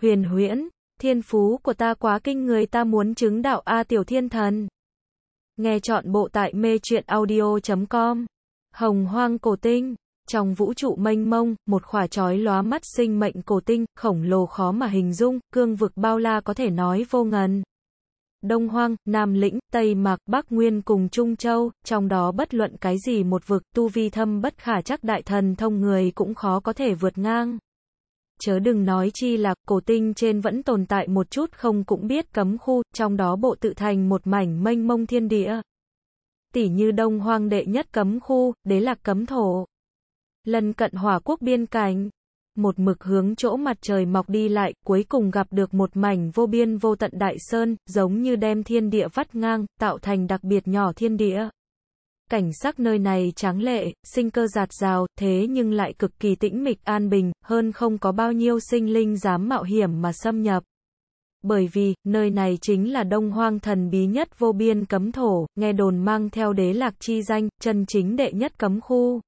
huyền huyễn, thiên phú của ta quá kinh người ta muốn chứng đạo A Tiểu Thiên Thần. Nghe chọn bộ tại mê truyện audio.com. Hồng hoang cổ tinh, trong vũ trụ mênh mông, một khỏa chói lóa mắt sinh mệnh cổ tinh, khổng lồ khó mà hình dung, cương vực bao la có thể nói vô ngần. Đông Hoang, Nam Lĩnh, Tây Mạc, Bắc Nguyên cùng Trung Châu, trong đó bất luận cái gì một vực tu vi thâm bất khả chắc đại thần thông người cũng khó có thể vượt ngang chớ đừng nói chi là cổ tinh trên vẫn tồn tại một chút không cũng biết cấm khu, trong đó bộ tự thành một mảnh mênh mông thiên địa. Tỷ như đông hoang đệ nhất cấm khu, đế lạc cấm thổ. Lần cận hỏa quốc biên cảnh, một mực hướng chỗ mặt trời mọc đi lại, cuối cùng gặp được một mảnh vô biên vô tận đại sơn, giống như đem thiên địa vắt ngang, tạo thành đặc biệt nhỏ thiên địa. Cảnh sắc nơi này tráng lệ, sinh cơ giạt rào, thế nhưng lại cực kỳ tĩnh mịch an bình, hơn không có bao nhiêu sinh linh dám mạo hiểm mà xâm nhập. Bởi vì, nơi này chính là đông hoang thần bí nhất vô biên cấm thổ, nghe đồn mang theo đế lạc chi danh, chân chính đệ nhất cấm khu.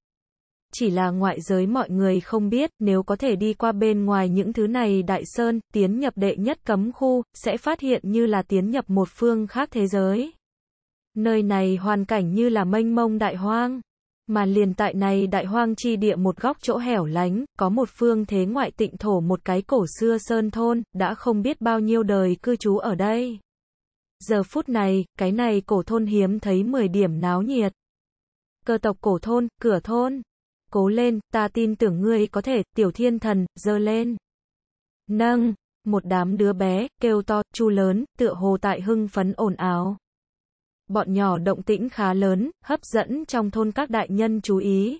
Chỉ là ngoại giới mọi người không biết, nếu có thể đi qua bên ngoài những thứ này đại sơn, tiến nhập đệ nhất cấm khu, sẽ phát hiện như là tiến nhập một phương khác thế giới. Nơi này hoàn cảnh như là mênh mông đại hoang. Mà liền tại này đại hoang chi địa một góc chỗ hẻo lánh, có một phương thế ngoại tịnh thổ một cái cổ xưa sơn thôn, đã không biết bao nhiêu đời cư trú ở đây. Giờ phút này, cái này cổ thôn hiếm thấy 10 điểm náo nhiệt. Cơ tộc cổ thôn, cửa thôn. Cố lên, ta tin tưởng ngươi có thể, tiểu thiên thần, dơ lên. Nâng, một đám đứa bé, kêu to, chu lớn, tựa hồ tại hưng phấn ồn áo bọn nhỏ động tĩnh khá lớn, hấp dẫn trong thôn các đại nhân chú ý.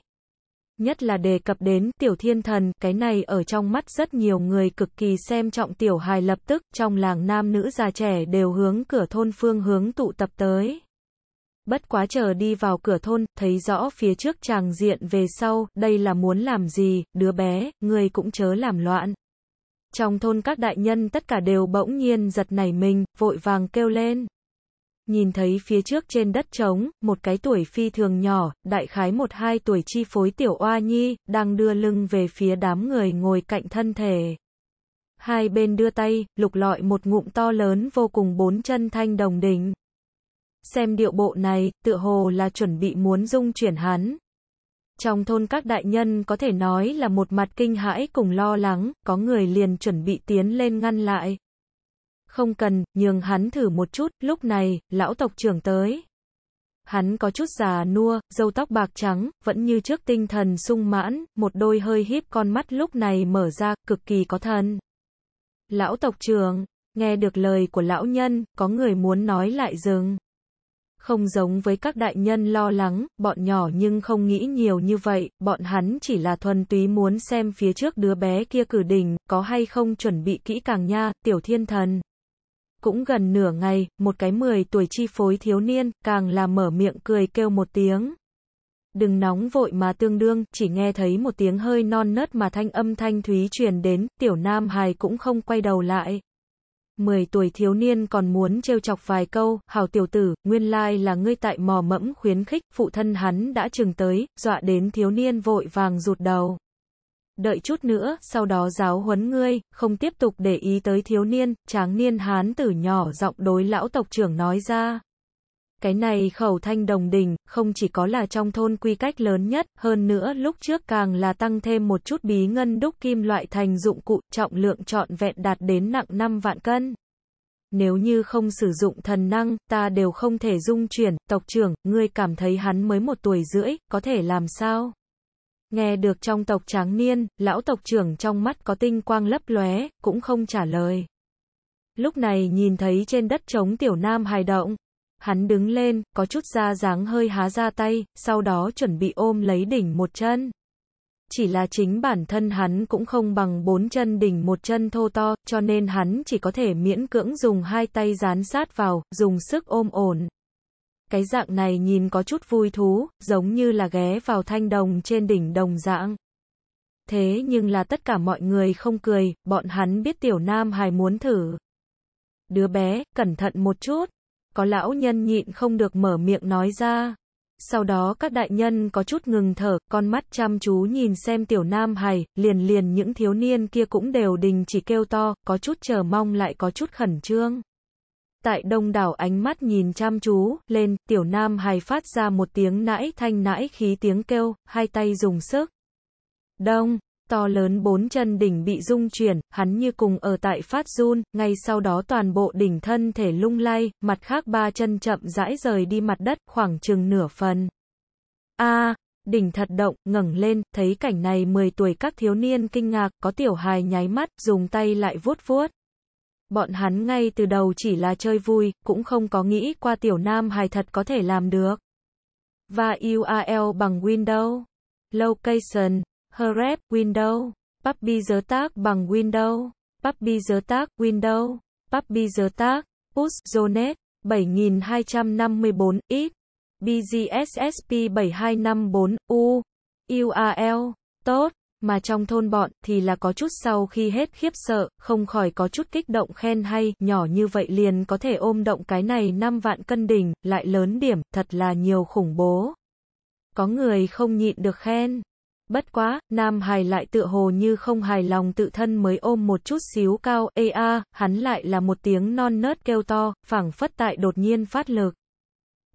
Nhất là đề cập đến tiểu thiên thần, cái này ở trong mắt rất nhiều người cực kỳ xem trọng tiểu hài lập tức, trong làng nam nữ già trẻ đều hướng cửa thôn phương hướng tụ tập tới. Bất quá chờ đi vào cửa thôn, thấy rõ phía trước chàng diện về sau, đây là muốn làm gì, đứa bé, người cũng chớ làm loạn. Trong thôn các đại nhân tất cả đều bỗng nhiên giật nảy mình, vội vàng kêu lên nhìn thấy phía trước trên đất trống, một cái tuổi phi thường nhỏ, đại khái một hai tuổi chi phối tiểu oa nhi, đang đưa lưng về phía đám người ngồi cạnh thân thể. Hai bên đưa tay, lục lọi một ngụm to lớn vô cùng bốn chân thanh đồng đỉnh. Xem điệu bộ này, tựa hồ là chuẩn bị muốn dung chuyển hắn. Trong thôn các đại nhân có thể nói là một mặt kinh hãi cùng lo lắng, có người liền chuẩn bị tiến lên ngăn lại không cần, nhường hắn thử một chút, lúc này, lão tộc trưởng tới. Hắn có chút già nua, râu tóc bạc trắng, vẫn như trước tinh thần sung mãn, một đôi hơi híp con mắt lúc này mở ra, cực kỳ có thần. Lão tộc trưởng, nghe được lời của lão nhân, có người muốn nói lại dừng. Không giống với các đại nhân lo lắng, bọn nhỏ nhưng không nghĩ nhiều như vậy, bọn hắn chỉ là thuần túy muốn xem phía trước đứa bé kia cử đình có hay không chuẩn bị kỹ càng nha, tiểu thiên thần cũng gần nửa ngày, một cái 10 tuổi chi phối thiếu niên, càng là mở miệng cười kêu một tiếng. Đừng nóng vội mà tương đương, chỉ nghe thấy một tiếng hơi non nớt mà thanh âm thanh thúy truyền đến, tiểu nam hài cũng không quay đầu lại. 10 tuổi thiếu niên còn muốn trêu chọc vài câu, hào tiểu tử, nguyên lai là ngươi tại mò mẫm khuyến khích, phụ thân hắn đã chừng tới, dọa đến thiếu niên vội vàng rụt đầu đợi chút nữa, sau đó giáo huấn ngươi, không tiếp tục để ý tới thiếu niên, tráng niên hán tử nhỏ giọng đối lão tộc trưởng nói ra. Cái này khẩu thanh đồng đình, không chỉ có là trong thôn quy cách lớn nhất, hơn nữa lúc trước càng là tăng thêm một chút bí ngân đúc kim loại thành dụng cụ, trọng lượng trọn vẹn đạt đến nặng 5 vạn cân. Nếu như không sử dụng thần năng, ta đều không thể dung chuyển, tộc trưởng, ngươi cảm thấy hắn mới một tuổi rưỡi, có thể làm sao? Nghe được trong tộc tráng niên, lão tộc trưởng trong mắt có tinh quang lấp lóe, cũng không trả lời. Lúc này nhìn thấy trên đất trống tiểu nam hài động. Hắn đứng lên, có chút da dáng hơi há ra tay, sau đó chuẩn bị ôm lấy đỉnh một chân. Chỉ là chính bản thân hắn cũng không bằng bốn chân đỉnh một chân thô to, cho nên hắn chỉ có thể miễn cưỡng dùng hai tay dán sát vào, dùng sức ôm ổn. Cái dạng này nhìn có chút vui thú, giống như là ghé vào thanh đồng trên đỉnh đồng dạng. Thế nhưng là tất cả mọi người không cười, bọn hắn biết tiểu nam hài muốn thử. Đứa bé, cẩn thận một chút. Có lão nhân nhịn không được mở miệng nói ra. Sau đó các đại nhân có chút ngừng thở, con mắt chăm chú nhìn xem tiểu nam hài, liền liền những thiếu niên kia cũng đều đình chỉ kêu to, có chút chờ mong lại có chút khẩn trương tại đông đảo ánh mắt nhìn chăm chú, lên, tiểu nam hài phát ra một tiếng nãi thanh nãi khí tiếng kêu, hai tay dùng sức. Đông, to lớn bốn chân đỉnh bị rung chuyển, hắn như cùng ở tại phát run, ngay sau đó toàn bộ đỉnh thân thể lung lay, mặt khác ba chân chậm rãi rời đi mặt đất, khoảng chừng nửa phần. A, đỉnh thật động, ngẩng lên, thấy cảnh này 10 tuổi các thiếu niên kinh ngạc, có tiểu hài nháy mắt, dùng tay lại vuốt vuốt. Bọn hắn ngay từ đầu chỉ là chơi vui, cũng không có nghĩ qua tiểu nam hài thật có thể làm được. Và URL bằng Windows, Location, Href, Windows, Puppy giới tác bằng Windows, Puppy giới tác, Windows, Puppy giới tác, Push, Zonet, 7254, X, BGSSP 7254, U, URL, tốt mà trong thôn bọn thì là có chút sau khi hết khiếp sợ, không khỏi có chút kích động khen hay, nhỏ như vậy liền có thể ôm động cái này 5 vạn cân đỉnh, lại lớn điểm, thật là nhiều khủng bố. Có người không nhịn được khen. Bất quá, Nam Hải lại tựa hồ như không hài lòng tự thân mới ôm một chút xíu cao, ê a, hắn lại là một tiếng non nớt kêu to, phảng phất tại đột nhiên phát lực.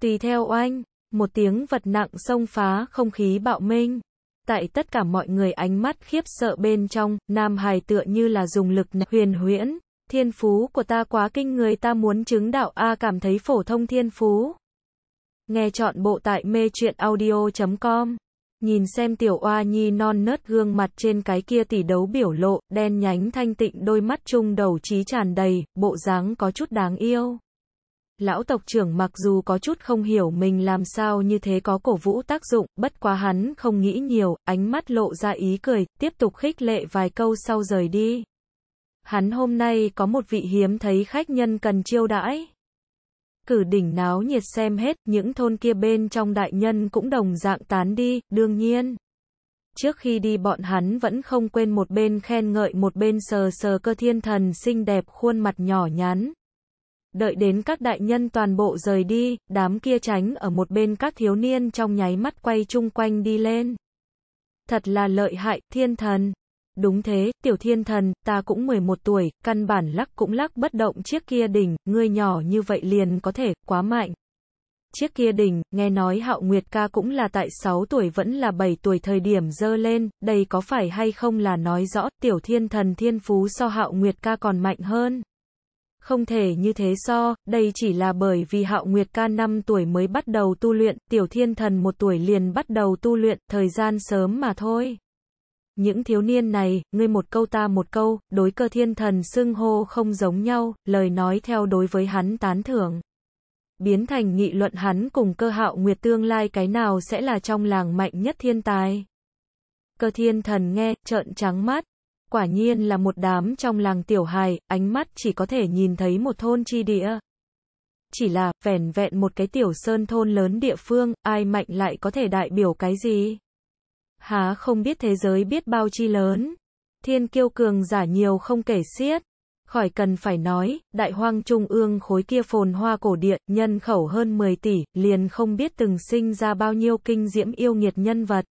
Tùy theo oanh, một tiếng vật nặng xông phá không khí bạo minh. Tại tất cả mọi người ánh mắt khiếp sợ bên trong, Nam hài tựa như là dùng lực huyền huyễn. Thiên phú của ta quá kinh người ta muốn chứng đạo A cảm thấy phổ thông thiên phú. Nghe chọn bộ tại mê chuyện audio.com. Nhìn xem tiểu oa nhi non nớt gương mặt trên cái kia tỷ đấu biểu lộ, đen nhánh thanh tịnh đôi mắt chung đầu trí tràn đầy, bộ dáng có chút đáng yêu lão tộc trưởng mặc dù có chút không hiểu mình làm sao như thế có cổ vũ tác dụng, bất quá hắn không nghĩ nhiều, ánh mắt lộ ra ý cười, tiếp tục khích lệ vài câu sau rời đi. Hắn hôm nay có một vị hiếm thấy khách nhân cần chiêu đãi. Cử đỉnh náo nhiệt xem hết, những thôn kia bên trong đại nhân cũng đồng dạng tán đi, đương nhiên. Trước khi đi bọn hắn vẫn không quên một bên khen ngợi một bên sờ sờ cơ thiên thần xinh đẹp khuôn mặt nhỏ nhắn, Đợi đến các đại nhân toàn bộ rời đi, đám kia tránh ở một bên các thiếu niên trong nháy mắt quay chung quanh đi lên. Thật là lợi hại, thiên thần. Đúng thế, tiểu thiên thần, ta cũng 11 tuổi, căn bản lắc cũng lắc bất động chiếc kia đỉnh, ngươi nhỏ như vậy liền có thể, quá mạnh. Chiếc kia đỉnh, nghe nói hạo nguyệt ca cũng là tại 6 tuổi vẫn là 7 tuổi thời điểm dơ lên, đây có phải hay không là nói rõ, tiểu thiên thần thiên phú so hạo nguyệt ca còn mạnh hơn. Không thể như thế so, đây chỉ là bởi vì Hạo Nguyệt Ca 5 tuổi mới bắt đầu tu luyện, Tiểu Thiên Thần 1 tuổi liền bắt đầu tu luyện, thời gian sớm mà thôi. Những thiếu niên này, ngươi một câu ta một câu, đối cơ thiên thần xưng hô không giống nhau, lời nói theo đối với hắn tán thưởng. Biến thành nghị luận hắn cùng cơ hạo nguyệt tương lai cái nào sẽ là trong làng mạnh nhất thiên tài. Cơ thiên thần nghe, trợn trắng mắt, quả nhiên là một đám trong làng tiểu hài, ánh mắt chỉ có thể nhìn thấy một thôn chi địa. Chỉ là, vẻn vẹn một cái tiểu sơn thôn lớn địa phương, ai mạnh lại có thể đại biểu cái gì? Há không biết thế giới biết bao chi lớn. Thiên kiêu cường giả nhiều không kể xiết. Khỏi cần phải nói, đại hoang trung ương khối kia phồn hoa cổ địa, nhân khẩu hơn 10 tỷ, liền không biết từng sinh ra bao nhiêu kinh diễm yêu nghiệt nhân vật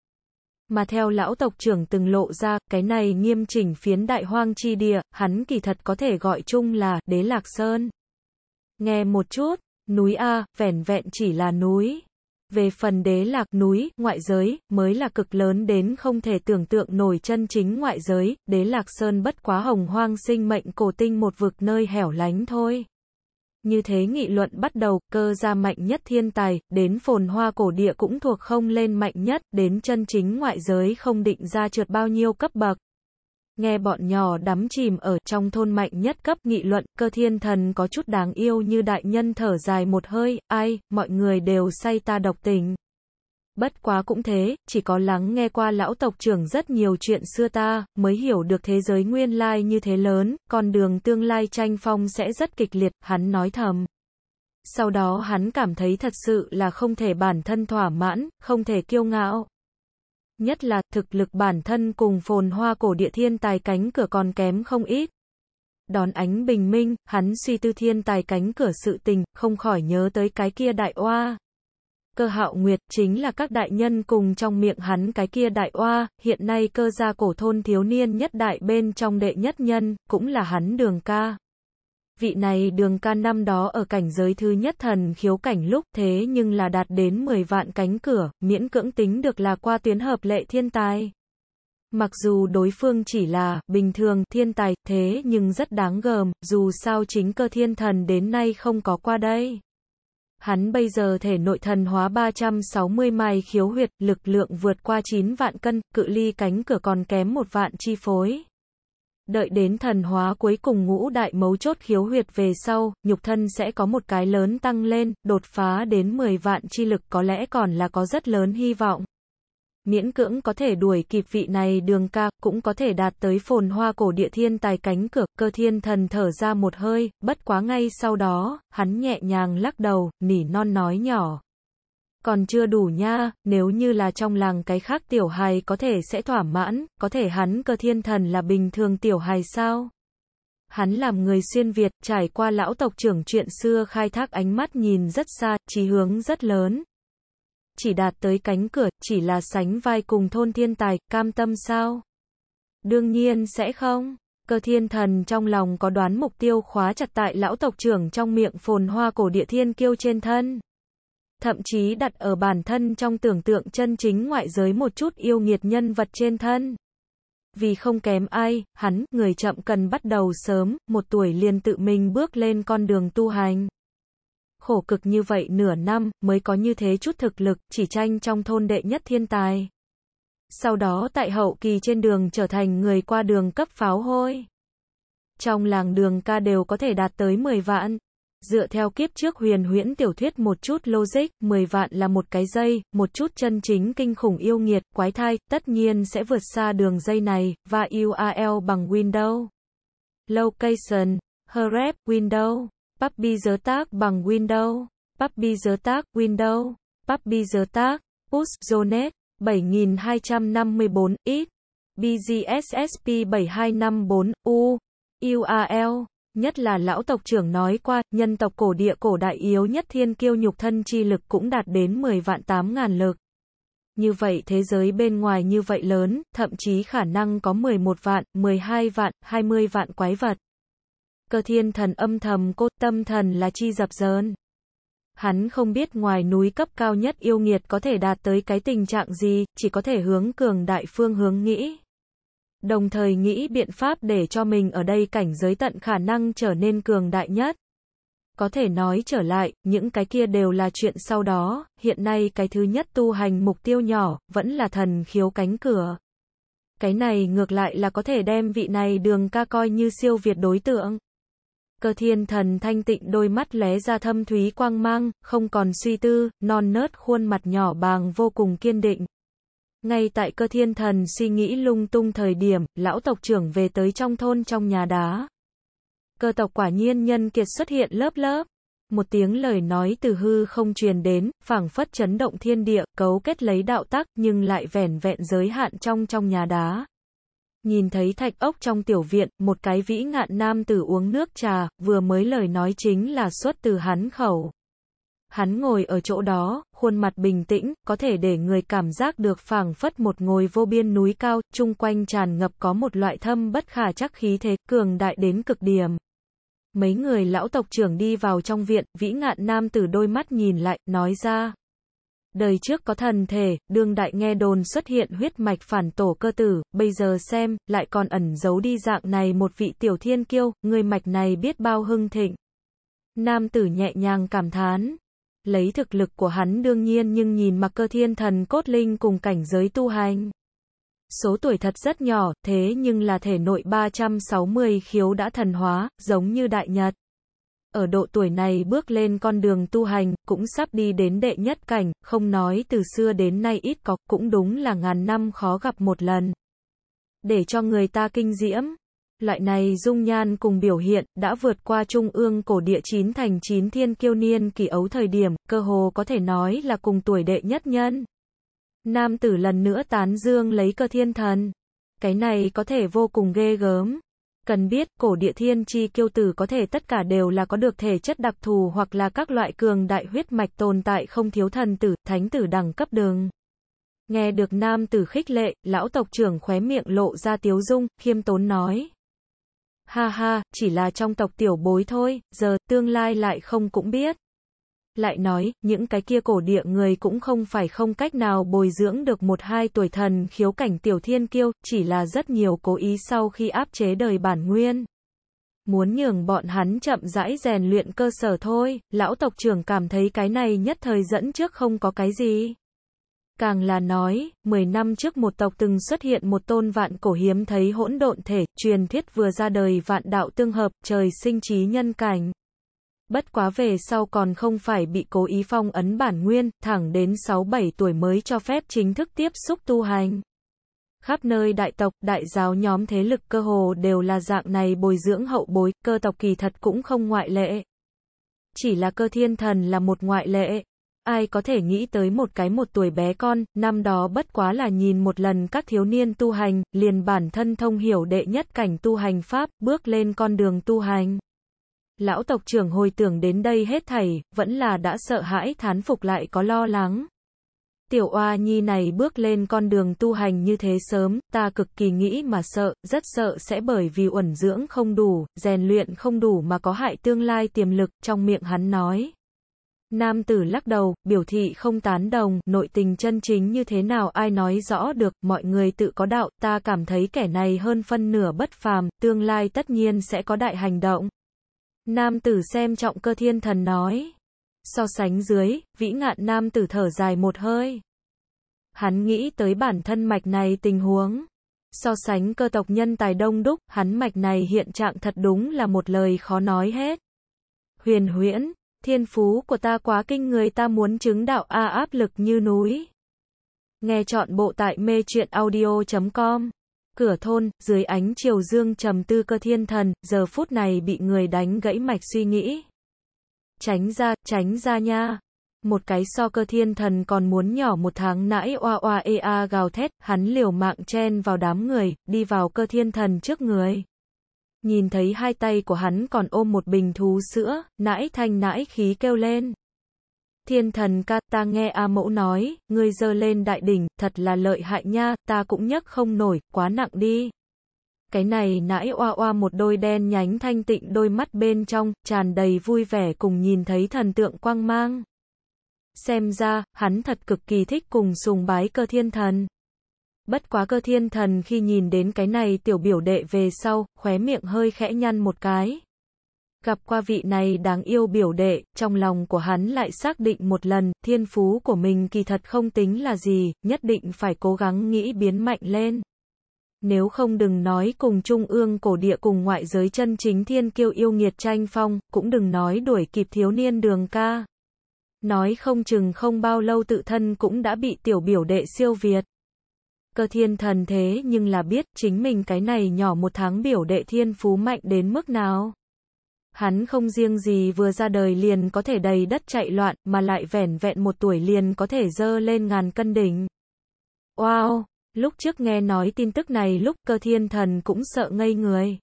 mà theo lão tộc trưởng từng lộ ra, cái này nghiêm chỉnh phiến đại hoang chi địa, hắn kỳ thật có thể gọi chung là Đế Lạc Sơn. Nghe một chút, núi A, vẻn vẹn chỉ là núi. Về phần đế lạc núi, ngoại giới, mới là cực lớn đến không thể tưởng tượng nổi chân chính ngoại giới, đế lạc sơn bất quá hồng hoang sinh mệnh cổ tinh một vực nơi hẻo lánh thôi. Như thế nghị luận bắt đầu, cơ ra mạnh nhất thiên tài, đến phồn hoa cổ địa cũng thuộc không lên mạnh nhất, đến chân chính ngoại giới không định ra trượt bao nhiêu cấp bậc. Nghe bọn nhỏ đắm chìm ở trong thôn mạnh nhất cấp nghị luận, cơ thiên thần có chút đáng yêu như đại nhân thở dài một hơi, ai, mọi người đều say ta độc tình bất quá cũng thế, chỉ có lắng nghe qua lão tộc trưởng rất nhiều chuyện xưa ta, mới hiểu được thế giới nguyên lai như thế lớn, con đường tương lai tranh phong sẽ rất kịch liệt, hắn nói thầm. Sau đó hắn cảm thấy thật sự là không thể bản thân thỏa mãn, không thể kiêu ngạo. Nhất là thực lực bản thân cùng phồn hoa cổ địa thiên tài cánh cửa còn kém không ít. Đón ánh bình minh, hắn suy tư thiên tài cánh cửa sự tình, không khỏi nhớ tới cái kia đại oa, cơ hạo nguyệt, chính là các đại nhân cùng trong miệng hắn cái kia đại oa, hiện nay cơ gia cổ thôn thiếu niên nhất đại bên trong đệ nhất nhân, cũng là hắn đường ca. Vị này đường ca năm đó ở cảnh giới thứ nhất thần khiếu cảnh lúc thế nhưng là đạt đến 10 vạn cánh cửa, miễn cưỡng tính được là qua tuyến hợp lệ thiên tài. Mặc dù đối phương chỉ là, bình thường, thiên tài, thế nhưng rất đáng gờm, dù sao chính cơ thiên thần đến nay không có qua đây hắn bây giờ thể nội thần hóa 360 mai khiếu huyệt, lực lượng vượt qua 9 vạn cân, cự ly cánh cửa còn kém một vạn chi phối. Đợi đến thần hóa cuối cùng ngũ đại mấu chốt khiếu huyệt về sau, nhục thân sẽ có một cái lớn tăng lên, đột phá đến 10 vạn chi lực có lẽ còn là có rất lớn hy vọng miễn cưỡng có thể đuổi kịp vị này đường ca, cũng có thể đạt tới phồn hoa cổ địa thiên tài cánh cửa, cơ thiên thần thở ra một hơi, bất quá ngay sau đó, hắn nhẹ nhàng lắc đầu, nỉ non nói nhỏ. Còn chưa đủ nha, nếu như là trong làng cái khác tiểu hài có thể sẽ thỏa mãn, có thể hắn cơ thiên thần là bình thường tiểu hài sao? Hắn làm người xuyên Việt, trải qua lão tộc trưởng chuyện xưa khai thác ánh mắt nhìn rất xa, trí hướng rất lớn, chỉ đạt tới cánh cửa, chỉ là sánh vai cùng thôn thiên tài, cam tâm sao? Đương nhiên sẽ không. Cơ thiên thần trong lòng có đoán mục tiêu khóa chặt tại lão tộc trưởng trong miệng phồn hoa cổ địa thiên kiêu trên thân. Thậm chí đặt ở bản thân trong tưởng tượng chân chính ngoại giới một chút yêu nghiệt nhân vật trên thân. Vì không kém ai, hắn, người chậm cần bắt đầu sớm, một tuổi liền tự mình bước lên con đường tu hành khổ cực như vậy nửa năm mới có như thế chút thực lực, chỉ tranh trong thôn đệ nhất thiên tài. Sau đó tại hậu kỳ trên đường trở thành người qua đường cấp pháo hôi. Trong làng đường ca đều có thể đạt tới 10 vạn. Dựa theo kiếp trước huyền huyễn tiểu thuyết một chút logic, 10 vạn là một cái dây, một chút chân chính kinh khủng yêu nghiệt, quái thai, tất nhiên sẽ vượt xa đường dây này, và URL bằng Windows. Location, Hrep, Windows. Puppy dớ tác bằng Windows, Puppy dớ tác Windows, Puppy dớ tác, Push Zonet, 7254 x BGSSP 7254 U, URL, nhất là lão tộc trưởng nói qua, nhân tộc cổ địa cổ đại yếu nhất thiên kiêu nhục thân chi lực cũng đạt đến 10 vạn 8 ngàn lực. Như vậy thế giới bên ngoài như vậy lớn, thậm chí khả năng có 11 vạn, 12 vạn, 20 vạn quái vật cơ thiên thần âm thầm cô tâm thần là chi dập dờn. Hắn không biết ngoài núi cấp cao nhất yêu nghiệt có thể đạt tới cái tình trạng gì, chỉ có thể hướng cường đại phương hướng nghĩ. Đồng thời nghĩ biện pháp để cho mình ở đây cảnh giới tận khả năng trở nên cường đại nhất. Có thể nói trở lại, những cái kia đều là chuyện sau đó, hiện nay cái thứ nhất tu hành mục tiêu nhỏ, vẫn là thần khiếu cánh cửa. Cái này ngược lại là có thể đem vị này đường ca coi như siêu việt đối tượng cơ thiên thần thanh tịnh đôi mắt lé ra thâm thúy quang mang, không còn suy tư, non nớt khuôn mặt nhỏ bàng vô cùng kiên định. Ngay tại cơ thiên thần suy nghĩ lung tung thời điểm, lão tộc trưởng về tới trong thôn trong nhà đá. Cơ tộc quả nhiên nhân kiệt xuất hiện lớp lớp. Một tiếng lời nói từ hư không truyền đến, phảng phất chấn động thiên địa, cấu kết lấy đạo tắc nhưng lại vẻn vẹn giới hạn trong trong nhà đá. Nhìn thấy thạch ốc trong tiểu viện, một cái vĩ ngạn nam tử uống nước trà, vừa mới lời nói chính là xuất từ hắn khẩu. Hắn ngồi ở chỗ đó, khuôn mặt bình tĩnh, có thể để người cảm giác được phảng phất một ngồi vô biên núi cao, chung quanh tràn ngập có một loại thâm bất khả chắc khí thế, cường đại đến cực điểm. Mấy người lão tộc trưởng đi vào trong viện, vĩ ngạn nam tử đôi mắt nhìn lại, nói ra, Đời trước có thần thể, đương đại nghe đồn xuất hiện huyết mạch phản tổ cơ tử, bây giờ xem, lại còn ẩn giấu đi dạng này một vị tiểu thiên kiêu, người mạch này biết bao hưng thịnh. Nam tử nhẹ nhàng cảm thán. Lấy thực lực của hắn đương nhiên nhưng nhìn mặc cơ thiên thần cốt linh cùng cảnh giới tu hành. Số tuổi thật rất nhỏ, thế nhưng là thể nội 360 khiếu đã thần hóa, giống như đại nhật ở độ tuổi này bước lên con đường tu hành, cũng sắp đi đến đệ nhất cảnh, không nói từ xưa đến nay ít có, cũng đúng là ngàn năm khó gặp một lần. Để cho người ta kinh diễm, loại này dung nhan cùng biểu hiện, đã vượt qua trung ương cổ địa chín thành chín thiên kiêu niên kỳ ấu thời điểm, cơ hồ có thể nói là cùng tuổi đệ nhất nhân. Nam tử lần nữa tán dương lấy cơ thiên thần. Cái này có thể vô cùng ghê gớm. Cần biết, cổ địa thiên chi kiêu tử có thể tất cả đều là có được thể chất đặc thù hoặc là các loại cường đại huyết mạch tồn tại không thiếu thần tử, thánh tử đẳng cấp đường. Nghe được nam tử khích lệ, lão tộc trưởng khóe miệng lộ ra tiếu dung, khiêm tốn nói. Ha ha, chỉ là trong tộc tiểu bối thôi, giờ tương lai lại không cũng biết. Lại nói, những cái kia cổ địa người cũng không phải không cách nào bồi dưỡng được một hai tuổi thần khiếu cảnh tiểu thiên kiêu, chỉ là rất nhiều cố ý sau khi áp chế đời bản nguyên. Muốn nhường bọn hắn chậm rãi rèn luyện cơ sở thôi, lão tộc trưởng cảm thấy cái này nhất thời dẫn trước không có cái gì. Càng là nói, 10 năm trước một tộc từng xuất hiện một tôn vạn cổ hiếm thấy hỗn độn thể, truyền thuyết vừa ra đời vạn đạo tương hợp, trời sinh trí nhân cảnh bất quá về sau còn không phải bị cố ý phong ấn bản nguyên, thẳng đến 6-7 tuổi mới cho phép chính thức tiếp xúc tu hành. Khắp nơi đại tộc, đại giáo nhóm thế lực cơ hồ đều là dạng này bồi dưỡng hậu bối, cơ tộc kỳ thật cũng không ngoại lệ. Chỉ là cơ thiên thần là một ngoại lệ. Ai có thể nghĩ tới một cái một tuổi bé con, năm đó bất quá là nhìn một lần các thiếu niên tu hành, liền bản thân thông hiểu đệ nhất cảnh tu hành Pháp, bước lên con đường tu hành lão tộc trưởng hồi tưởng đến đây hết thảy, vẫn là đã sợ hãi thán phục lại có lo lắng. Tiểu oa nhi này bước lên con đường tu hành như thế sớm, ta cực kỳ nghĩ mà sợ, rất sợ sẽ bởi vì uẩn dưỡng không đủ, rèn luyện không đủ mà có hại tương lai tiềm lực, trong miệng hắn nói. Nam tử lắc đầu, biểu thị không tán đồng, nội tình chân chính như thế nào ai nói rõ được, mọi người tự có đạo, ta cảm thấy kẻ này hơn phân nửa bất phàm, tương lai tất nhiên sẽ có đại hành động. Nam tử xem trọng cơ thiên thần nói. So sánh dưới, vĩ ngạn nam tử thở dài một hơi. Hắn nghĩ tới bản thân mạch này tình huống. So sánh cơ tộc nhân tài đông đúc, hắn mạch này hiện trạng thật đúng là một lời khó nói hết. Huyền huyễn, thiên phú của ta quá kinh người ta muốn chứng đạo A áp lực như núi. Nghe chọn bộ tại mê truyện audio.com cửa thôn, dưới ánh chiều dương trầm tư cơ thiên thần, giờ phút này bị người đánh gãy mạch suy nghĩ. Tránh ra, tránh ra nha. Một cái so cơ thiên thần còn muốn nhỏ một tháng nãy oa oa ê a gào thét, hắn liều mạng chen vào đám người, đi vào cơ thiên thần trước người. Nhìn thấy hai tay của hắn còn ôm một bình thú sữa, nãy thanh nãy khí kêu lên. Thiên thần ca ta nghe A mẫu nói, ngươi dơ lên đại đỉnh, thật là lợi hại nha, ta cũng nhấc không nổi, quá nặng đi. Cái này nãy oa oa một đôi đen nhánh thanh tịnh đôi mắt bên trong, tràn đầy vui vẻ cùng nhìn thấy thần tượng quang mang. Xem ra, hắn thật cực kỳ thích cùng sùng bái cơ thiên thần. Bất quá cơ thiên thần khi nhìn đến cái này tiểu biểu đệ về sau, khóe miệng hơi khẽ nhăn một cái. Gặp qua vị này đáng yêu biểu đệ, trong lòng của hắn lại xác định một lần, thiên phú của mình kỳ thật không tính là gì, nhất định phải cố gắng nghĩ biến mạnh lên. Nếu không đừng nói cùng trung ương cổ địa cùng ngoại giới chân chính thiên kiêu yêu nghiệt tranh phong, cũng đừng nói đuổi kịp thiếu niên đường ca. Nói không chừng không bao lâu tự thân cũng đã bị tiểu biểu đệ siêu việt. Cơ thiên thần thế nhưng là biết chính mình cái này nhỏ một tháng biểu đệ thiên phú mạnh đến mức nào. Hắn không riêng gì vừa ra đời liền có thể đầy đất chạy loạn, mà lại vẻn vẹn một tuổi liền có thể dơ lên ngàn cân đỉnh. Wow! Lúc trước nghe nói tin tức này lúc cơ thiên thần cũng sợ ngây người.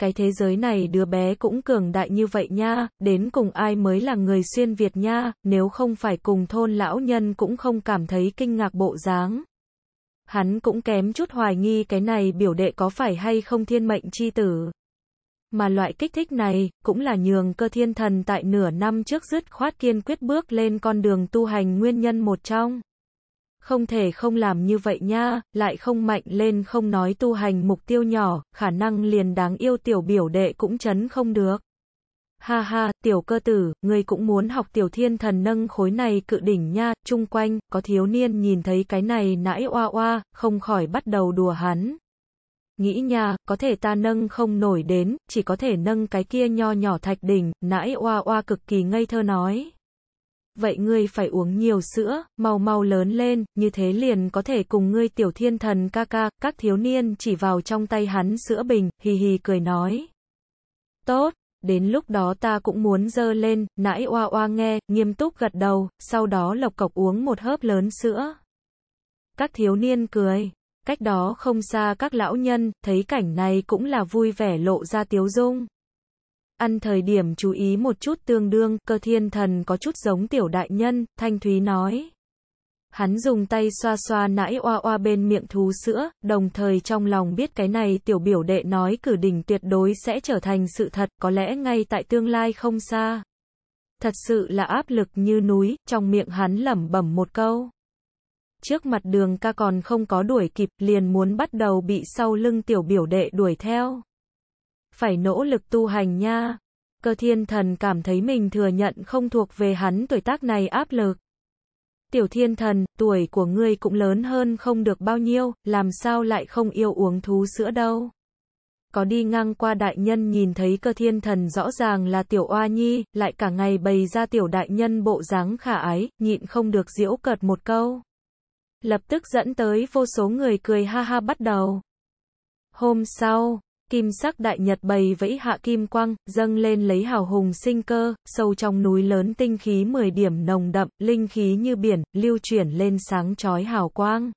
Cái thế giới này đứa bé cũng cường đại như vậy nha, đến cùng ai mới là người xuyên Việt nha, nếu không phải cùng thôn lão nhân cũng không cảm thấy kinh ngạc bộ dáng. Hắn cũng kém chút hoài nghi cái này biểu đệ có phải hay không thiên mệnh chi tử. Mà loại kích thích này, cũng là nhường cơ thiên thần tại nửa năm trước dứt khoát kiên quyết bước lên con đường tu hành nguyên nhân một trong. Không thể không làm như vậy nha, lại không mạnh lên không nói tu hành mục tiêu nhỏ, khả năng liền đáng yêu tiểu biểu đệ cũng chấn không được. Ha ha, tiểu cơ tử, ngươi cũng muốn học tiểu thiên thần nâng khối này cự đỉnh nha, chung quanh, có thiếu niên nhìn thấy cái này nãi oa oa, không khỏi bắt đầu đùa hắn, nghĩ nha có thể ta nâng không nổi đến, chỉ có thể nâng cái kia nho nhỏ thạch đỉnh, nãy oa oa cực kỳ ngây thơ nói. Vậy ngươi phải uống nhiều sữa, mau mau lớn lên, như thế liền có thể cùng ngươi tiểu thiên thần ca ca, các thiếu niên chỉ vào trong tay hắn sữa bình, hì hì cười nói. Tốt, đến lúc đó ta cũng muốn dơ lên, nãy oa oa nghe, nghiêm túc gật đầu, sau đó lộc cọc uống một hớp lớn sữa. Các thiếu niên cười. Cách đó không xa các lão nhân, thấy cảnh này cũng là vui vẻ lộ ra tiếu dung. Ăn thời điểm chú ý một chút tương đương, cơ thiên thần có chút giống tiểu đại nhân, thanh thúy nói. Hắn dùng tay xoa xoa nãi oa oa bên miệng thú sữa, đồng thời trong lòng biết cái này tiểu biểu đệ nói cử đỉnh tuyệt đối sẽ trở thành sự thật, có lẽ ngay tại tương lai không xa. Thật sự là áp lực như núi, trong miệng hắn lẩm bẩm một câu trước mặt đường ca còn không có đuổi kịp, liền muốn bắt đầu bị sau lưng tiểu biểu đệ đuổi theo. Phải nỗ lực tu hành nha. Cơ thiên thần cảm thấy mình thừa nhận không thuộc về hắn tuổi tác này áp lực. Tiểu thiên thần, tuổi của ngươi cũng lớn hơn không được bao nhiêu, làm sao lại không yêu uống thú sữa đâu. Có đi ngang qua đại nhân nhìn thấy cơ thiên thần rõ ràng là tiểu oa nhi, lại cả ngày bày ra tiểu đại nhân bộ dáng khả ái, nhịn không được diễu cợt một câu lập tức dẫn tới vô số người cười ha ha bắt đầu. Hôm sau, kim sắc đại nhật bày vẫy hạ kim quang, dâng lên lấy hào hùng sinh cơ, sâu trong núi lớn tinh khí 10 điểm nồng đậm, linh khí như biển, lưu chuyển lên sáng chói hào quang.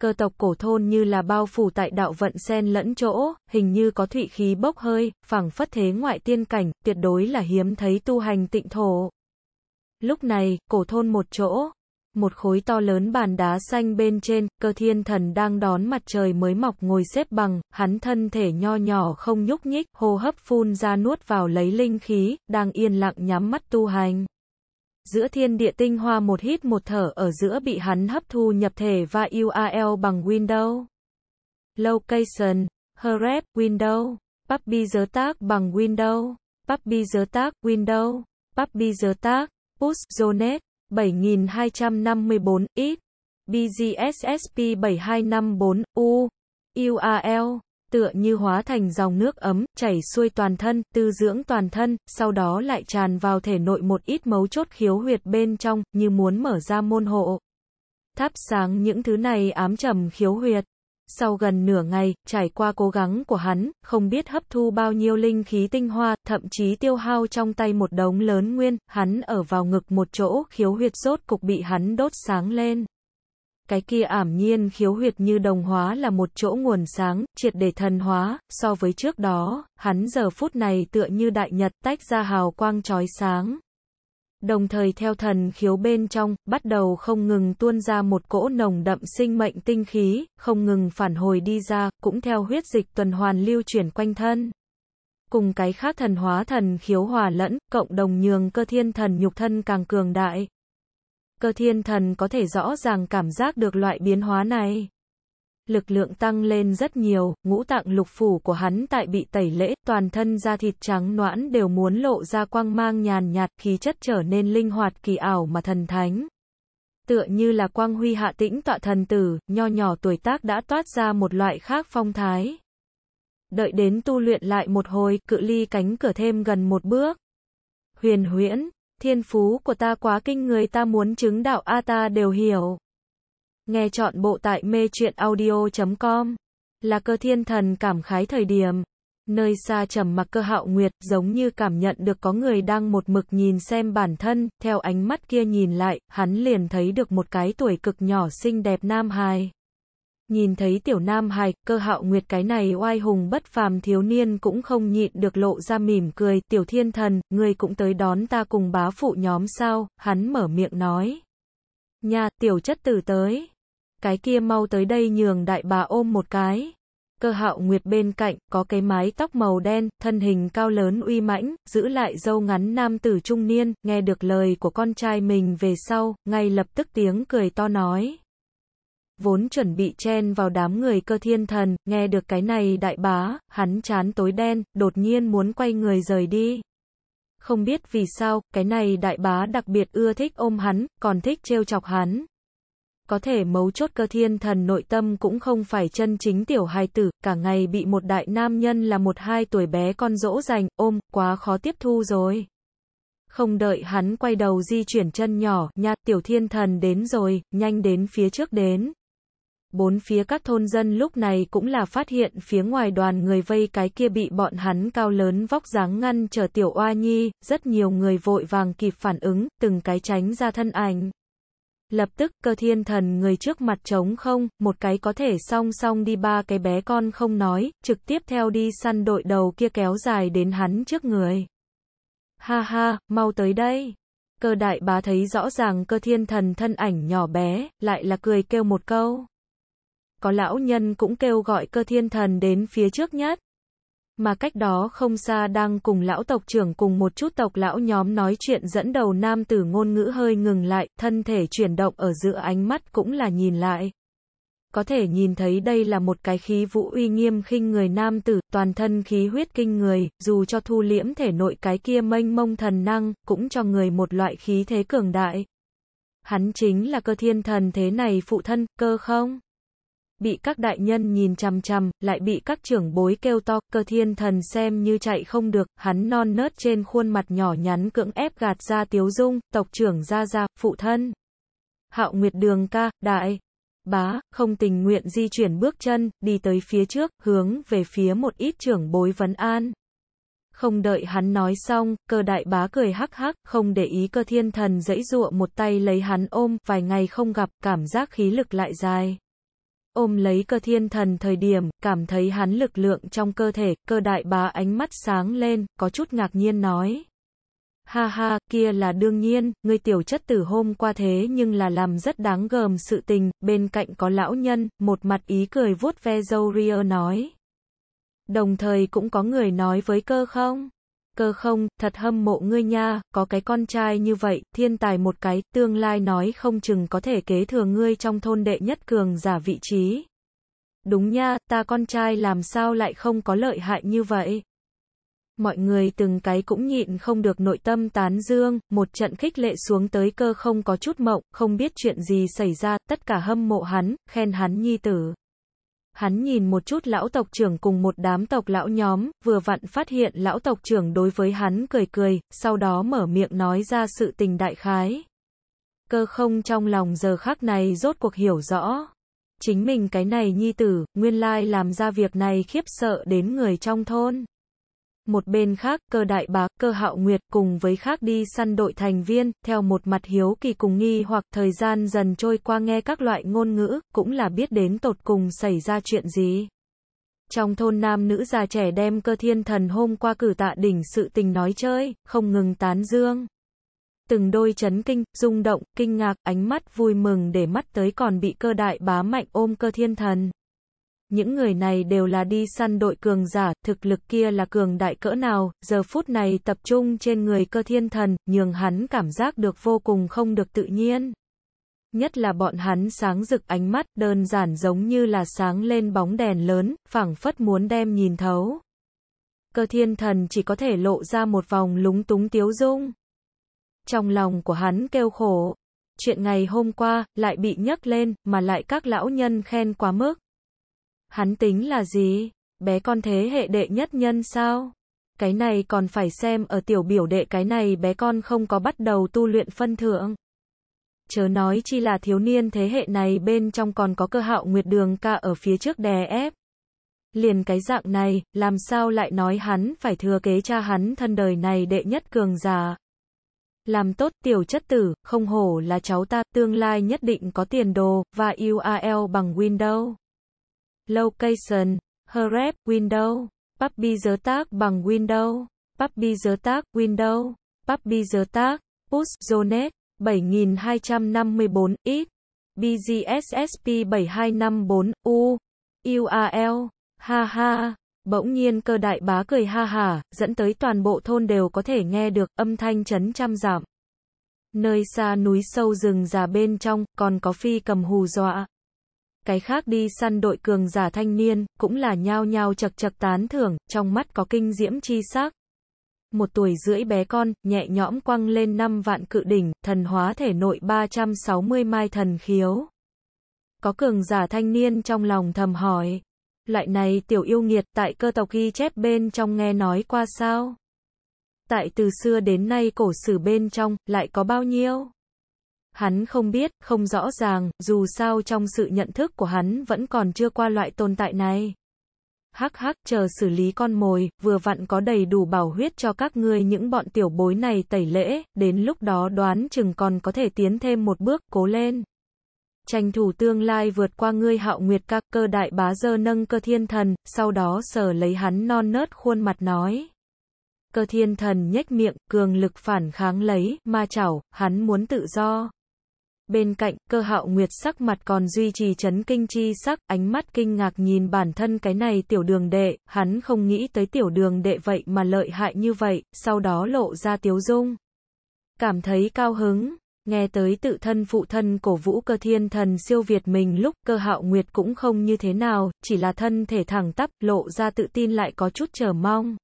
Cơ tộc cổ thôn như là bao phủ tại đạo vận sen lẫn chỗ, hình như có thụy khí bốc hơi, phảng phất thế ngoại tiên cảnh, tuyệt đối là hiếm thấy tu hành tịnh thổ. Lúc này, cổ thôn một chỗ, một khối to lớn bàn đá xanh bên trên, cơ thiên thần đang đón mặt trời mới mọc ngồi xếp bằng, hắn thân thể nho nhỏ không nhúc nhích, hô hấp phun ra nuốt vào lấy linh khí, đang yên lặng nhắm mắt tu hành. Giữa thiên địa tinh hoa một hít một thở ở giữa bị hắn hấp thu nhập thể và URL bằng Windows. Location, Heret, Windows, Puppy giới tác bằng Windows, Puppy giới tác, Windows, Puppy giới tác, Push, Zonet. 7254 ít BGSSP 7254 U url, tựa như hóa thành dòng nước ấm, chảy xuôi toàn thân, tư dưỡng toàn thân, sau đó lại tràn vào thể nội một ít mấu chốt khiếu huyệt bên trong, như muốn mở ra môn hộ. Thắp sáng những thứ này ám trầm khiếu huyệt. Sau gần nửa ngày, trải qua cố gắng của hắn, không biết hấp thu bao nhiêu linh khí tinh hoa, thậm chí tiêu hao trong tay một đống lớn nguyên, hắn ở vào ngực một chỗ, khiếu huyệt rốt cục bị hắn đốt sáng lên. Cái kia ảm nhiên khiếu huyệt như đồng hóa là một chỗ nguồn sáng, triệt để thần hóa, so với trước đó, hắn giờ phút này tựa như đại nhật tách ra hào quang trói sáng, đồng thời theo thần khiếu bên trong, bắt đầu không ngừng tuôn ra một cỗ nồng đậm sinh mệnh tinh khí, không ngừng phản hồi đi ra, cũng theo huyết dịch tuần hoàn lưu chuyển quanh thân. Cùng cái khác thần hóa thần khiếu hòa lẫn, cộng đồng nhường cơ thiên thần nhục thân càng cường đại. Cơ thiên thần có thể rõ ràng cảm giác được loại biến hóa này lực lượng tăng lên rất nhiều, ngũ tạng lục phủ của hắn tại bị tẩy lễ, toàn thân da thịt trắng noãn đều muốn lộ ra quang mang nhàn nhạt, khí chất trở nên linh hoạt kỳ ảo mà thần thánh. Tựa như là quang huy hạ tĩnh tọa thần tử, nho nhỏ tuổi tác đã toát ra một loại khác phong thái. Đợi đến tu luyện lại một hồi, cự ly cánh cửa thêm gần một bước. Huyền huyễn, thiên phú của ta quá kinh người ta muốn chứng đạo A ta đều hiểu. Nghe chọn bộ tại mê truyện audio.com là cơ thiên thần cảm khái thời điểm. Nơi xa trầm mặc cơ hạo nguyệt giống như cảm nhận được có người đang một mực nhìn xem bản thân, theo ánh mắt kia nhìn lại, hắn liền thấy được một cái tuổi cực nhỏ xinh đẹp nam hài. Nhìn thấy tiểu nam hài, cơ hạo nguyệt cái này oai hùng bất phàm thiếu niên cũng không nhịn được lộ ra mỉm cười, tiểu thiên thần, người cũng tới đón ta cùng bá phụ nhóm sao, hắn mở miệng nói. Nhà, tiểu chất tử tới cái kia mau tới đây nhường đại bà ôm một cái. Cơ hạo nguyệt bên cạnh, có cái mái tóc màu đen, thân hình cao lớn uy mãnh, giữ lại dâu ngắn nam tử trung niên, nghe được lời của con trai mình về sau, ngay lập tức tiếng cười to nói. Vốn chuẩn bị chen vào đám người cơ thiên thần, nghe được cái này đại bá, hắn chán tối đen, đột nhiên muốn quay người rời đi. Không biết vì sao, cái này đại bá đặc biệt ưa thích ôm hắn, còn thích trêu chọc hắn, có thể mấu chốt cơ thiên thần nội tâm cũng không phải chân chính tiểu hài tử, cả ngày bị một đại nam nhân là một hai tuổi bé con dỗ dành, ôm, quá khó tiếp thu rồi. Không đợi hắn quay đầu di chuyển chân nhỏ, nha, tiểu thiên thần đến rồi, nhanh đến phía trước đến. Bốn phía các thôn dân lúc này cũng là phát hiện phía ngoài đoàn người vây cái kia bị bọn hắn cao lớn vóc dáng ngăn chờ tiểu oa nhi, rất nhiều người vội vàng kịp phản ứng, từng cái tránh ra thân ảnh. Lập tức, cơ thiên thần người trước mặt trống không, một cái có thể song song đi ba cái bé con không nói, trực tiếp theo đi săn đội đầu kia kéo dài đến hắn trước người. Ha ha, mau tới đây. Cơ đại bá thấy rõ ràng cơ thiên thần thân ảnh nhỏ bé, lại là cười kêu một câu. Có lão nhân cũng kêu gọi cơ thiên thần đến phía trước nhất. Mà cách đó không xa đang cùng lão tộc trưởng cùng một chút tộc lão nhóm nói chuyện dẫn đầu nam tử ngôn ngữ hơi ngừng lại, thân thể chuyển động ở giữa ánh mắt cũng là nhìn lại. Có thể nhìn thấy đây là một cái khí vũ uy nghiêm khinh người nam tử, toàn thân khí huyết kinh người, dù cho thu liễm thể nội cái kia mênh mông thần năng, cũng cho người một loại khí thế cường đại. Hắn chính là cơ thiên thần thế này phụ thân, cơ không? bị các đại nhân nhìn chằm chằm, lại bị các trưởng bối kêu to, cơ thiên thần xem như chạy không được, hắn non nớt trên khuôn mặt nhỏ nhắn cưỡng ép gạt ra tiếu dung, tộc trưởng ra ra, phụ thân. Hạo Nguyệt Đường ca, đại, bá, không tình nguyện di chuyển bước chân, đi tới phía trước, hướng về phía một ít trưởng bối vấn an. Không đợi hắn nói xong, cơ đại bá cười hắc hắc, không để ý cơ thiên thần dãy dụa một tay lấy hắn ôm, vài ngày không gặp, cảm giác khí lực lại dài ôm lấy cơ thiên thần thời điểm, cảm thấy hắn lực lượng trong cơ thể, cơ đại bá ánh mắt sáng lên, có chút ngạc nhiên nói. Ha ha, kia là đương nhiên, ngươi tiểu chất tử hôm qua thế nhưng là làm rất đáng gờm sự tình, bên cạnh có lão nhân, một mặt ý cười vuốt ve dâu ria nói. Đồng thời cũng có người nói với cơ không? cơ không, thật hâm mộ ngươi nha, có cái con trai như vậy, thiên tài một cái, tương lai nói không chừng có thể kế thừa ngươi trong thôn đệ nhất cường giả vị trí. Đúng nha, ta con trai làm sao lại không có lợi hại như vậy? Mọi người từng cái cũng nhịn không được nội tâm tán dương, một trận khích lệ xuống tới cơ không có chút mộng, không biết chuyện gì xảy ra, tất cả hâm mộ hắn, khen hắn nhi tử. Hắn nhìn một chút lão tộc trưởng cùng một đám tộc lão nhóm, vừa vặn phát hiện lão tộc trưởng đối với hắn cười cười, sau đó mở miệng nói ra sự tình đại khái. Cơ không trong lòng giờ khắc này rốt cuộc hiểu rõ. Chính mình cái này nhi tử, nguyên lai làm ra việc này khiếp sợ đến người trong thôn. Một bên khác, cơ đại bá, cơ hạo nguyệt cùng với khác đi săn đội thành viên, theo một mặt hiếu kỳ cùng nghi hoặc thời gian dần trôi qua nghe các loại ngôn ngữ, cũng là biết đến tột cùng xảy ra chuyện gì. Trong thôn nam nữ già trẻ đem cơ thiên thần hôm qua cử tạ đỉnh sự tình nói chơi, không ngừng tán dương. Từng đôi chấn kinh, rung động, kinh ngạc, ánh mắt vui mừng để mắt tới còn bị cơ đại bá mạnh ôm cơ thiên thần những người này đều là đi săn đội cường giả, thực lực kia là cường đại cỡ nào, giờ phút này tập trung trên người cơ thiên thần, nhường hắn cảm giác được vô cùng không được tự nhiên. Nhất là bọn hắn sáng rực ánh mắt, đơn giản giống như là sáng lên bóng đèn lớn, phẳng phất muốn đem nhìn thấu. Cơ thiên thần chỉ có thể lộ ra một vòng lúng túng tiếu dung. Trong lòng của hắn kêu khổ, chuyện ngày hôm qua, lại bị nhắc lên, mà lại các lão nhân khen quá mức. Hắn tính là gì? Bé con thế hệ đệ nhất nhân sao? Cái này còn phải xem ở tiểu biểu đệ cái này bé con không có bắt đầu tu luyện phân thượng. Chớ nói chi là thiếu niên thế hệ này bên trong còn có cơ hạo nguyệt đường ca ở phía trước đè ép. Liền cái dạng này, làm sao lại nói hắn phải thừa kế cha hắn thân đời này đệ nhất cường già. Làm tốt tiểu chất tử, không hổ là cháu ta, tương lai nhất định có tiền đồ, và URL bằng Windows. Location, Hrep, Window, Puppy giới tác bằng Window, Puppy giới tác Window, Puppy giới tác, Push, Zonet, 7254, X, BGSSP 7254, U, URL, ha ha. Bỗng nhiên cơ đại bá cười ha hả, dẫn tới toàn bộ thôn đều có thể nghe được âm thanh chấn trăm giảm. Nơi xa núi sâu rừng già bên trong, còn có phi cầm hù dọa cái khác đi săn đội cường giả thanh niên, cũng là nhao nhao chật chật tán thưởng, trong mắt có kinh diễm chi sắc. Một tuổi rưỡi bé con, nhẹ nhõm quăng lên 5 vạn cự đỉnh, thần hóa thể nội 360 mai thần khiếu. Có cường giả thanh niên trong lòng thầm hỏi, lại này tiểu yêu nghiệt tại cơ tộc ghi chép bên trong nghe nói qua sao? Tại từ xưa đến nay cổ sử bên trong, lại có bao nhiêu? Hắn không biết, không rõ ràng, dù sao trong sự nhận thức của hắn vẫn còn chưa qua loại tồn tại này. Hắc hắc, chờ xử lý con mồi, vừa vặn có đầy đủ bảo huyết cho các ngươi những bọn tiểu bối này tẩy lễ, đến lúc đó đoán chừng còn có thể tiến thêm một bước, cố lên. Tranh thủ tương lai vượt qua ngươi hạo nguyệt các cơ đại bá dơ nâng cơ thiên thần, sau đó sờ lấy hắn non nớt khuôn mặt nói. Cơ thiên thần nhếch miệng, cường lực phản kháng lấy, ma chảo, hắn muốn tự do. Bên cạnh, cơ hạo nguyệt sắc mặt còn duy trì chấn kinh chi sắc, ánh mắt kinh ngạc nhìn bản thân cái này tiểu đường đệ, hắn không nghĩ tới tiểu đường đệ vậy mà lợi hại như vậy, sau đó lộ ra tiếu dung. Cảm thấy cao hứng, nghe tới tự thân phụ thân cổ vũ cơ thiên thần siêu việt mình lúc cơ hạo nguyệt cũng không như thế nào, chỉ là thân thể thẳng tắp, lộ ra tự tin lại có chút chờ mong.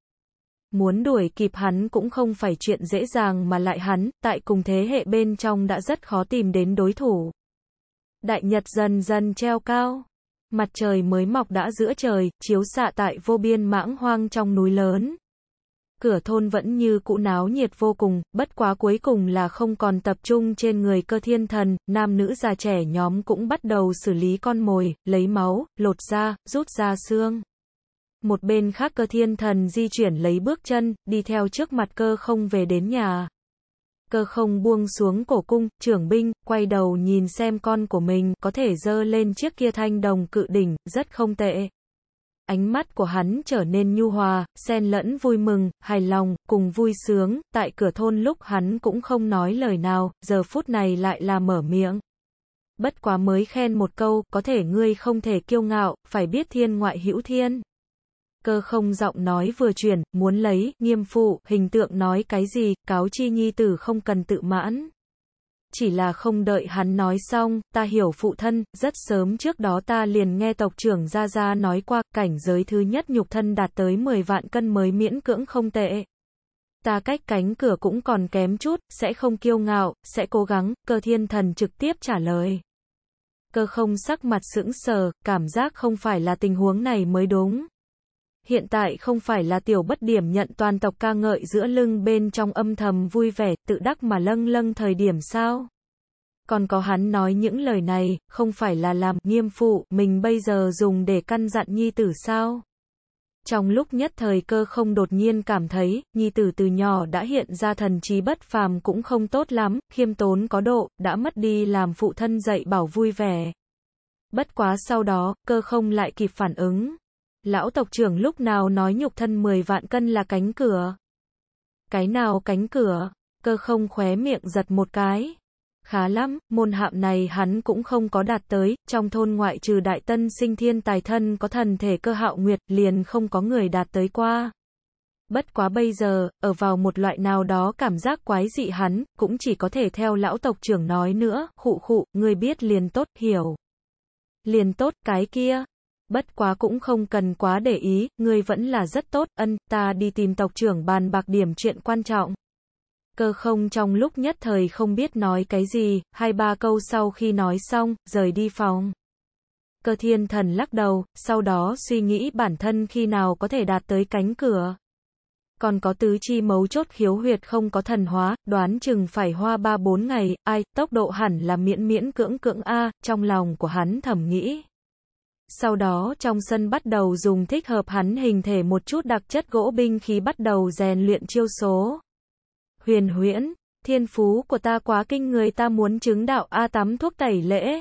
Muốn đuổi kịp hắn cũng không phải chuyện dễ dàng mà lại hắn, tại cùng thế hệ bên trong đã rất khó tìm đến đối thủ. Đại Nhật dần dần treo cao. Mặt trời mới mọc đã giữa trời, chiếu xạ tại vô biên mãng hoang trong núi lớn. Cửa thôn vẫn như cũ náo nhiệt vô cùng, bất quá cuối cùng là không còn tập trung trên người cơ thiên thần, nam nữ già trẻ nhóm cũng bắt đầu xử lý con mồi, lấy máu, lột da, rút ra xương một bên khác cơ thiên thần di chuyển lấy bước chân, đi theo trước mặt cơ không về đến nhà. Cơ không buông xuống cổ cung, trưởng binh, quay đầu nhìn xem con của mình, có thể dơ lên chiếc kia thanh đồng cự đỉnh, rất không tệ. Ánh mắt của hắn trở nên nhu hòa, xen lẫn vui mừng, hài lòng, cùng vui sướng, tại cửa thôn lúc hắn cũng không nói lời nào, giờ phút này lại là mở miệng bất quá mới khen một câu, có thể ngươi không thể kiêu ngạo, phải biết thiên ngoại hữu thiên cơ không giọng nói vừa chuyển, muốn lấy, nghiêm phụ, hình tượng nói cái gì, cáo chi nhi tử không cần tự mãn. Chỉ là không đợi hắn nói xong, ta hiểu phụ thân, rất sớm trước đó ta liền nghe tộc trưởng Gia Gia nói qua, cảnh giới thứ nhất nhục thân đạt tới 10 vạn cân mới miễn cưỡng không tệ. Ta cách cánh cửa cũng còn kém chút, sẽ không kiêu ngạo, sẽ cố gắng, cơ thiên thần trực tiếp trả lời. Cơ không sắc mặt sững sờ, cảm giác không phải là tình huống này mới đúng hiện tại không phải là tiểu bất điểm nhận toàn tộc ca ngợi giữa lưng bên trong âm thầm vui vẻ, tự đắc mà lâng lâng thời điểm sao? Còn có hắn nói những lời này, không phải là làm nghiêm phụ, mình bây giờ dùng để căn dặn nhi tử sao? Trong lúc nhất thời cơ không đột nhiên cảm thấy, nhi tử từ nhỏ đã hiện ra thần trí bất phàm cũng không tốt lắm, khiêm tốn có độ, đã mất đi làm phụ thân dạy bảo vui vẻ. Bất quá sau đó, cơ không lại kịp phản ứng. Lão tộc trưởng lúc nào nói nhục thân 10 vạn cân là cánh cửa. Cái nào cánh cửa, cơ không khóe miệng giật một cái. Khá lắm, môn hạm này hắn cũng không có đạt tới, trong thôn ngoại trừ đại tân sinh thiên tài thân có thần thể cơ hạo nguyệt, liền không có người đạt tới qua. Bất quá bây giờ, ở vào một loại nào đó cảm giác quái dị hắn, cũng chỉ có thể theo lão tộc trưởng nói nữa, khụ khụ, người biết liền tốt, hiểu. Liền tốt, cái kia, bất quá cũng không cần quá để ý, ngươi vẫn là rất tốt, ân, ta đi tìm tộc trưởng bàn bạc điểm chuyện quan trọng. Cơ không trong lúc nhất thời không biết nói cái gì, hai ba câu sau khi nói xong, rời đi phòng. Cơ thiên thần lắc đầu, sau đó suy nghĩ bản thân khi nào có thể đạt tới cánh cửa. Còn có tứ chi mấu chốt khiếu huyệt không có thần hóa, đoán chừng phải hoa ba bốn ngày, ai, tốc độ hẳn là miễn miễn cưỡng cưỡng A, trong lòng của hắn thầm nghĩ. Sau đó trong sân bắt đầu dùng thích hợp hắn hình thể một chút đặc chất gỗ binh khí bắt đầu rèn luyện chiêu số. Huyền huyễn, thiên phú của ta quá kinh người ta muốn chứng đạo A tắm thuốc tẩy lễ.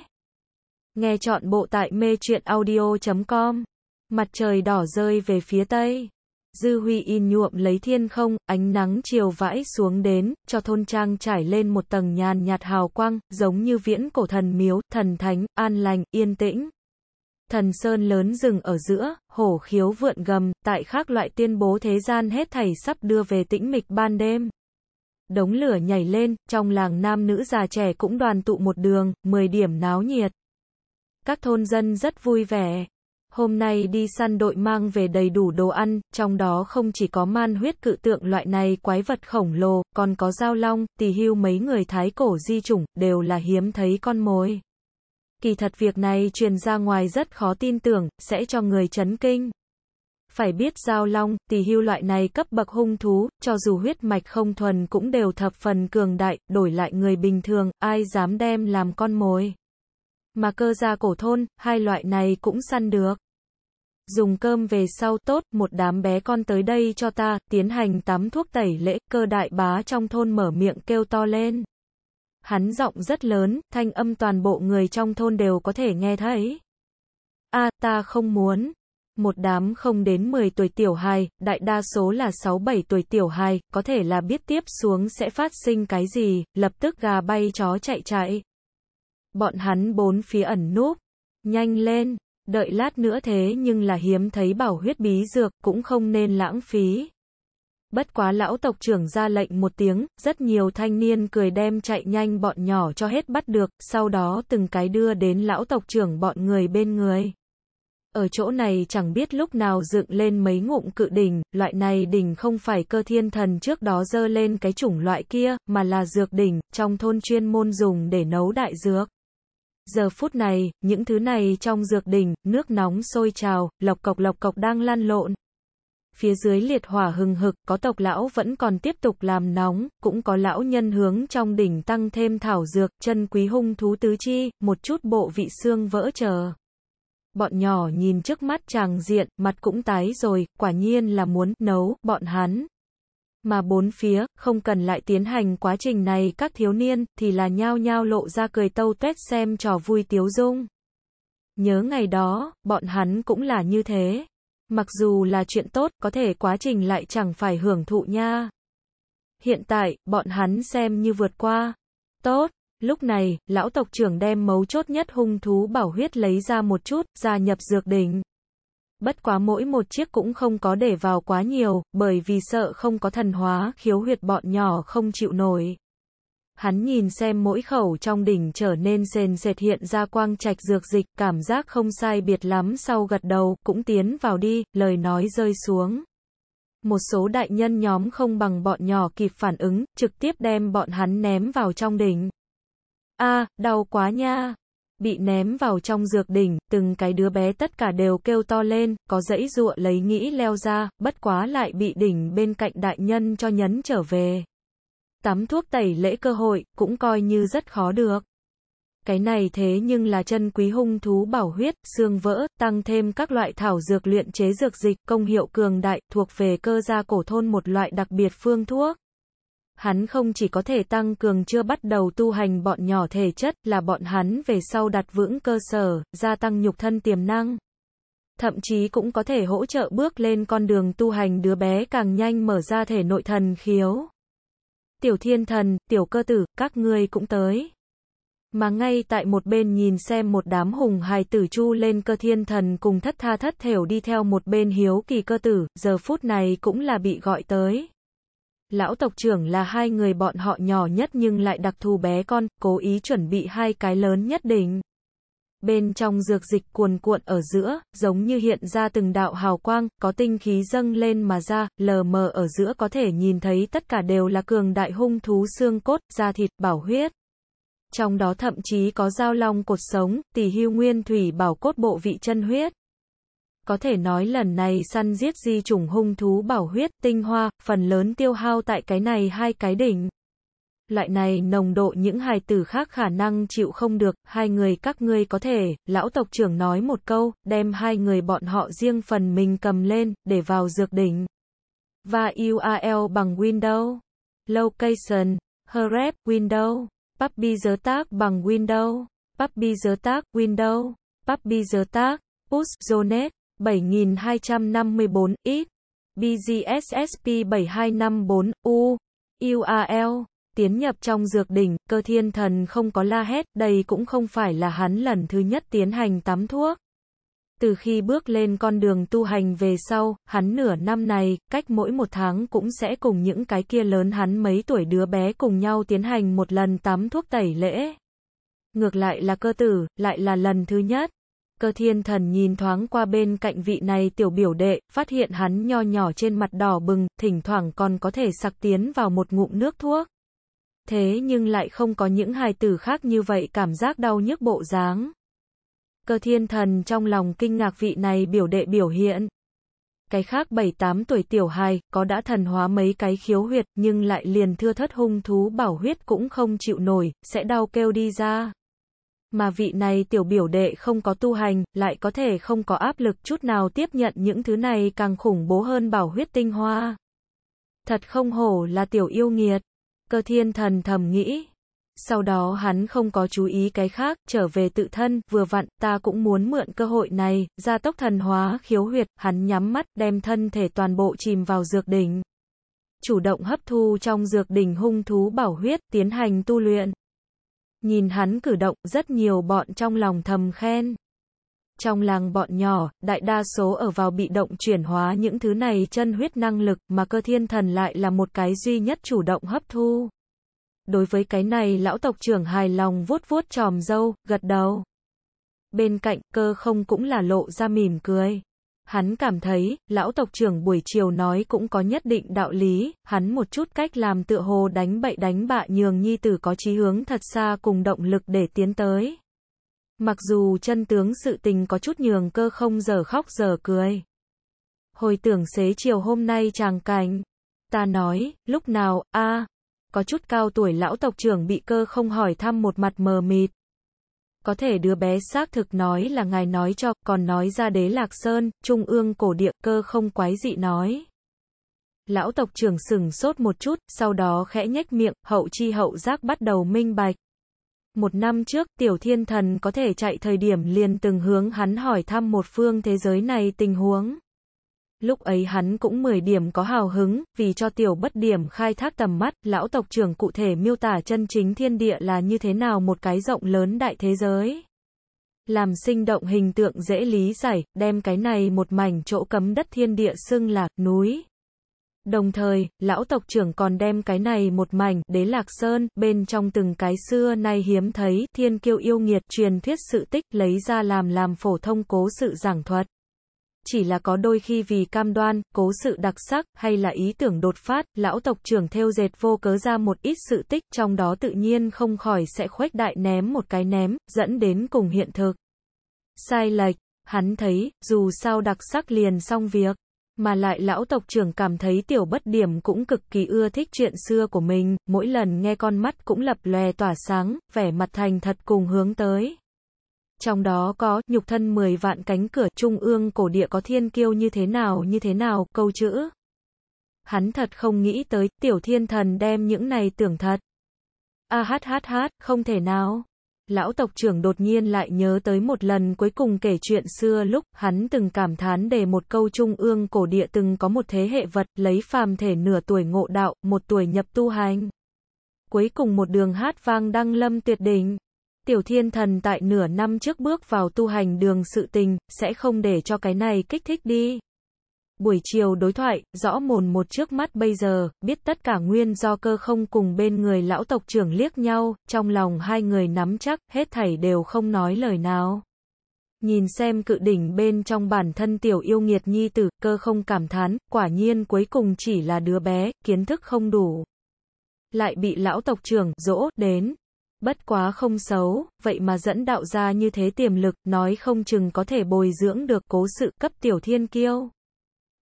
Nghe chọn bộ tại mê truyện audio.com. Mặt trời đỏ rơi về phía tây. Dư Huy in nhuộm lấy thiên không, ánh nắng chiều vãi xuống đến, cho thôn trang trải lên một tầng nhàn nhạt hào quang, giống như viễn cổ thần miếu, thần thánh, an lành, yên tĩnh thần sơn lớn rừng ở giữa, hổ khiếu vượn gầm, tại khác loại tiên bố thế gian hết thảy sắp đưa về tĩnh mịch ban đêm. Đống lửa nhảy lên, trong làng nam nữ già trẻ cũng đoàn tụ một đường, 10 điểm náo nhiệt. Các thôn dân rất vui vẻ. Hôm nay đi săn đội mang về đầy đủ đồ ăn, trong đó không chỉ có man huyết cự tượng loại này quái vật khổng lồ, còn có dao long, tỳ hưu mấy người thái cổ di chủng, đều là hiếm thấy con mối. Kỳ thật việc này truyền ra ngoài rất khó tin tưởng, sẽ cho người chấn kinh. Phải biết giao long, tỷ hưu loại này cấp bậc hung thú, cho dù huyết mạch không thuần cũng đều thập phần cường đại, đổi lại người bình thường, ai dám đem làm con mồi. Mà cơ gia cổ thôn, hai loại này cũng săn được. Dùng cơm về sau tốt, một đám bé con tới đây cho ta, tiến hành tắm thuốc tẩy lễ, cơ đại bá trong thôn mở miệng kêu to lên. Hắn giọng rất lớn, thanh âm toàn bộ người trong thôn đều có thể nghe thấy. A, ta không muốn. Một đám không đến 10 tuổi tiểu hài, đại đa số là 6-7 tuổi tiểu hài, có thể là biết tiếp xuống sẽ phát sinh cái gì, lập tức gà bay chó chạy chạy. Bọn hắn bốn phía ẩn núp. Nhanh lên, đợi lát nữa thế nhưng là hiếm thấy bảo huyết bí dược, cũng không nên lãng phí. Bất quá lão tộc trưởng ra lệnh một tiếng, rất nhiều thanh niên cười đem chạy nhanh bọn nhỏ cho hết bắt được, sau đó từng cái đưa đến lão tộc trưởng bọn người bên người. Ở chỗ này chẳng biết lúc nào dựng lên mấy ngụm cự đỉnh, loại này đỉnh không phải cơ thiên thần trước đó dơ lên cái chủng loại kia, mà là dược đỉnh, trong thôn chuyên môn dùng để nấu đại dược. Giờ phút này, những thứ này trong dược đỉnh, nước nóng sôi trào, lọc cọc lọc cọc đang lan lộn, phía dưới liệt hỏa hừng hực, có tộc lão vẫn còn tiếp tục làm nóng, cũng có lão nhân hướng trong đỉnh tăng thêm thảo dược, chân quý hung thú tứ chi, một chút bộ vị xương vỡ chờ. Bọn nhỏ nhìn trước mắt chàng diện, mặt cũng tái rồi, quả nhiên là muốn nấu, bọn hắn. Mà bốn phía, không cần lại tiến hành quá trình này các thiếu niên, thì là nhao nhao lộ ra cười tâu tuét xem trò vui tiếu dung. Nhớ ngày đó, bọn hắn cũng là như thế. Mặc dù là chuyện tốt, có thể quá trình lại chẳng phải hưởng thụ nha. Hiện tại, bọn hắn xem như vượt qua. Tốt, lúc này, lão tộc trưởng đem mấu chốt nhất hung thú bảo huyết lấy ra một chút, gia nhập dược đỉnh. Bất quá mỗi một chiếc cũng không có để vào quá nhiều, bởi vì sợ không có thần hóa, khiếu huyệt bọn nhỏ không chịu nổi. Hắn nhìn xem mỗi khẩu trong đỉnh trở nên sền sệt hiện ra quang trạch dược dịch, cảm giác không sai biệt lắm sau gật đầu, cũng tiến vào đi, lời nói rơi xuống. Một số đại nhân nhóm không bằng bọn nhỏ kịp phản ứng, trực tiếp đem bọn hắn ném vào trong đỉnh. a đau quá nha. Bị ném vào trong dược đỉnh, từng cái đứa bé tất cả đều kêu to lên, có dãy ruộng lấy nghĩ leo ra, bất quá lại bị đỉnh bên cạnh đại nhân cho nhấn trở về tắm thuốc tẩy lễ cơ hội, cũng coi như rất khó được. Cái này thế nhưng là chân quý hung thú bảo huyết, xương vỡ, tăng thêm các loại thảo dược luyện chế dược dịch, công hiệu cường đại, thuộc về cơ gia cổ thôn một loại đặc biệt phương thuốc. Hắn không chỉ có thể tăng cường chưa bắt đầu tu hành bọn nhỏ thể chất, là bọn hắn về sau đặt vững cơ sở, gia tăng nhục thân tiềm năng. Thậm chí cũng có thể hỗ trợ bước lên con đường tu hành đứa bé càng nhanh mở ra thể nội thần khiếu. Tiểu thiên thần, tiểu cơ tử, các ngươi cũng tới. Mà ngay tại một bên nhìn xem một đám hùng hài tử chu lên cơ thiên thần cùng thất tha thất thểu đi theo một bên hiếu kỳ cơ tử, giờ phút này cũng là bị gọi tới. Lão tộc trưởng là hai người bọn họ nhỏ nhất nhưng lại đặc thù bé con, cố ý chuẩn bị hai cái lớn nhất định bên trong dược dịch cuồn cuộn ở giữa, giống như hiện ra từng đạo hào quang, có tinh khí dâng lên mà ra, lờ mờ ở giữa có thể nhìn thấy tất cả đều là cường đại hung thú xương cốt, da thịt, bảo huyết. Trong đó thậm chí có dao long cột sống, tỷ hưu nguyên thủy bảo cốt bộ vị chân huyết. Có thể nói lần này săn giết di chủng hung thú bảo huyết tinh hoa, phần lớn tiêu hao tại cái này hai cái đỉnh loại này nồng độ những hài tử khác khả năng chịu không được, hai người các ngươi có thể, lão tộc trưởng nói một câu, đem hai người bọn họ riêng phần mình cầm lên, để vào dược đỉnh. Và URL bằng Windows, Location, Href, Windows, Puppy giới tác bằng Windows, Puppy giới tác, Windows, Puppy giới tác, Push, Zonet, 7254, X, BGSSP 7254, U, URL tiến nhập trong dược đỉnh, cơ thiên thần không có la hét, đây cũng không phải là hắn lần thứ nhất tiến hành tắm thuốc. Từ khi bước lên con đường tu hành về sau, hắn nửa năm này, cách mỗi một tháng cũng sẽ cùng những cái kia lớn hắn mấy tuổi đứa bé cùng nhau tiến hành một lần tắm thuốc tẩy lễ. Ngược lại là cơ tử, lại là lần thứ nhất. Cơ thiên thần nhìn thoáng qua bên cạnh vị này tiểu biểu đệ, phát hiện hắn nho nhỏ trên mặt đỏ bừng, thỉnh thoảng còn có thể sặc tiến vào một ngụm nước thuốc thế nhưng lại không có những hài tử khác như vậy cảm giác đau nhức bộ dáng. Cơ thiên thần trong lòng kinh ngạc vị này biểu đệ biểu hiện. Cái khác 7-8 tuổi tiểu hài, có đã thần hóa mấy cái khiếu huyệt, nhưng lại liền thưa thất hung thú bảo huyết cũng không chịu nổi, sẽ đau kêu đi ra. Mà vị này tiểu biểu đệ không có tu hành, lại có thể không có áp lực chút nào tiếp nhận những thứ này càng khủng bố hơn bảo huyết tinh hoa. Thật không hổ là tiểu yêu nghiệt. Cơ thiên thần thầm nghĩ. Sau đó hắn không có chú ý cái khác, trở về tự thân, vừa vặn, ta cũng muốn mượn cơ hội này, gia tốc thần hóa, khiếu huyệt, hắn nhắm mắt, đem thân thể toàn bộ chìm vào dược đỉnh. Chủ động hấp thu trong dược đỉnh hung thú bảo huyết, tiến hành tu luyện. Nhìn hắn cử động, rất nhiều bọn trong lòng thầm khen. Trong làng bọn nhỏ, đại đa số ở vào bị động chuyển hóa những thứ này chân huyết năng lực mà cơ thiên thần lại là một cái duy nhất chủ động hấp thu. Đối với cái này lão tộc trưởng hài lòng vuốt vuốt tròm dâu, gật đầu. Bên cạnh cơ không cũng là lộ ra mỉm cười. Hắn cảm thấy, lão tộc trưởng buổi chiều nói cũng có nhất định đạo lý, hắn một chút cách làm tựa hồ đánh bậy đánh bạ nhường nhi tử có chí hướng thật xa cùng động lực để tiến tới. Mặc dù chân tướng sự tình có chút nhường cơ không giờ khóc giờ cười. Hồi tưởng xế chiều hôm nay chàng cảnh. Ta nói, lúc nào, a có chút cao tuổi lão tộc trưởng bị cơ không hỏi thăm một mặt mờ mịt. Có thể đứa bé xác thực nói là ngài nói cho, còn nói ra đế lạc sơn, trung ương cổ địa, cơ không quái dị nói. Lão tộc trưởng sừng sốt một chút, sau đó khẽ nhếch miệng, hậu chi hậu giác bắt đầu minh bạch một năm trước, Tiểu Thiên Thần có thể chạy thời điểm liền từng hướng hắn hỏi thăm một phương thế giới này tình huống. Lúc ấy hắn cũng 10 điểm có hào hứng, vì cho Tiểu Bất Điểm khai thác tầm mắt, lão tộc trưởng cụ thể miêu tả chân chính thiên địa là như thế nào một cái rộng lớn đại thế giới. Làm sinh động hình tượng dễ lý giải, đem cái này một mảnh chỗ cấm đất thiên địa xưng là núi. Đồng thời, lão tộc trưởng còn đem cái này một mảnh, đế lạc sơn, bên trong từng cái xưa nay hiếm thấy, thiên kiêu yêu nghiệt, truyền thuyết sự tích, lấy ra làm làm phổ thông cố sự giảng thuật. Chỉ là có đôi khi vì cam đoan, cố sự đặc sắc, hay là ý tưởng đột phát, lão tộc trưởng theo dệt vô cớ ra một ít sự tích, trong đó tự nhiên không khỏi sẽ khuếch đại ném một cái ném, dẫn đến cùng hiện thực. Sai lệch, hắn thấy, dù sao đặc sắc liền xong việc. Mà lại lão tộc trưởng cảm thấy tiểu bất điểm cũng cực kỳ ưa thích chuyện xưa của mình, mỗi lần nghe con mắt cũng lập lòe tỏa sáng, vẻ mặt thành thật cùng hướng tới. Trong đó có, nhục thân 10 vạn cánh cửa, trung ương cổ địa có thiên kiêu như thế nào như thế nào, câu chữ. Hắn thật không nghĩ tới, tiểu thiên thần đem những này tưởng thật. A à, hát hát hát, không thể nào lão tộc trưởng đột nhiên lại nhớ tới một lần cuối cùng kể chuyện xưa lúc hắn từng cảm thán đề một câu trung ương cổ địa từng có một thế hệ vật lấy phàm thể nửa tuổi ngộ đạo, một tuổi nhập tu hành. Cuối cùng một đường hát vang đăng lâm tuyệt đỉnh. Tiểu thiên thần tại nửa năm trước bước vào tu hành đường sự tình, sẽ không để cho cái này kích thích đi buổi chiều đối thoại, rõ mồn một trước mắt bây giờ, biết tất cả nguyên do cơ không cùng bên người lão tộc trưởng liếc nhau, trong lòng hai người nắm chắc, hết thảy đều không nói lời nào. Nhìn xem cự đỉnh bên trong bản thân tiểu yêu nghiệt nhi tử, cơ không cảm thán, quả nhiên cuối cùng chỉ là đứa bé, kiến thức không đủ. Lại bị lão tộc trưởng dỗ, đến. Bất quá không xấu, vậy mà dẫn đạo ra như thế tiềm lực, nói không chừng có thể bồi dưỡng được cố sự cấp tiểu thiên kiêu.